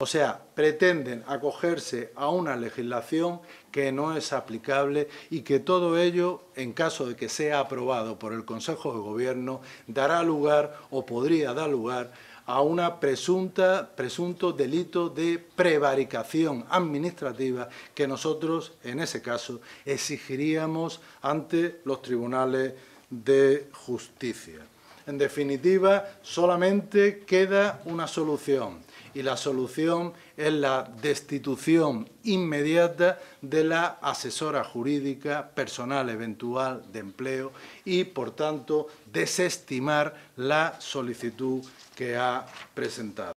O sea, pretenden acogerse a una legislación que no es aplicable y que todo ello, en caso de que sea aprobado por el Consejo de Gobierno, dará lugar o podría dar lugar a un presunto delito de prevaricación administrativa que nosotros, en ese caso, exigiríamos ante los tribunales de justicia en definitiva, solamente queda una solución y la solución es la destitución inmediata de la asesora jurídica personal eventual de empleo y, por tanto, desestimar la solicitud que ha presentado.